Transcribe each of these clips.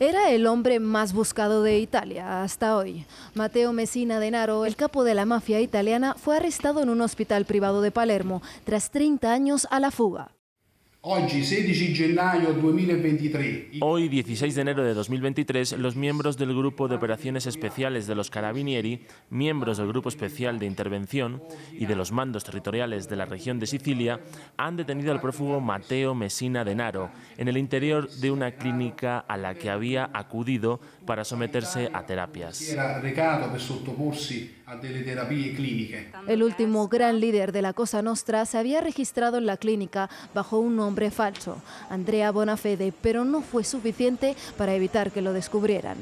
Era el hombre más buscado de Italia hasta hoy. Mateo Messina Denaro, el capo de la mafia italiana, fue arrestado en un hospital privado de Palermo tras 30 años a la fuga. Hoy, 16 de enero de 2023, los miembros del Grupo de Operaciones Especiales de los Carabinieri, miembros del Grupo Especial de Intervención y de los mandos territoriales de la región de Sicilia, han detenido al prófugo Mateo Messina Denaro en el interior de una clínica a la que había acudido para someterse a terapias. El último gran líder de la Cosa Nostra se había registrado en la clínica bajo un nombre falso, Andrea Bonafede, pero no fue suficiente para evitar que lo descubrieran.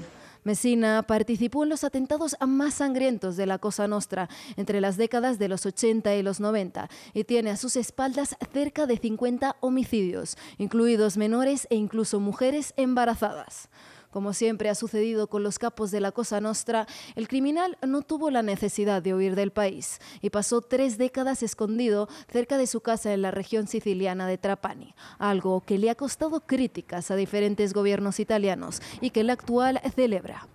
Messina participó en los atentados más sangrientos de la Cosa Nostra entre las décadas de los 80 y los 90 y tiene a sus espaldas cerca de 50 homicidios, incluidos menores e incluso mujeres embarazadas. Como siempre ha sucedido con los capos de la Cosa Nostra, el criminal no tuvo la necesidad de huir del país y pasó tres décadas escondido cerca de su casa en la región siciliana de Trapani, algo que le ha costado críticas a diferentes gobiernos italianos y que el actual celebra.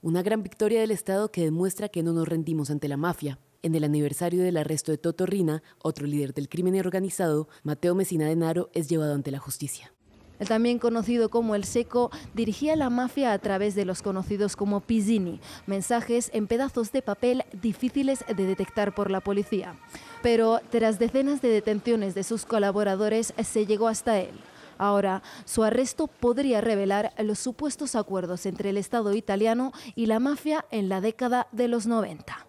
Una gran victoria del Estado que demuestra que no nos rendimos ante la mafia, en el aniversario del arresto de Toto Rina, otro líder del crimen organizado, Mateo Messina Denaro es llevado ante la justicia. El también conocido como El Seco dirigía la mafia a través de los conocidos como Pizzini, mensajes en pedazos de papel difíciles de detectar por la policía. Pero tras decenas de detenciones de sus colaboradores se llegó hasta él. Ahora, su arresto podría revelar los supuestos acuerdos entre el Estado italiano y la mafia en la década de los 90.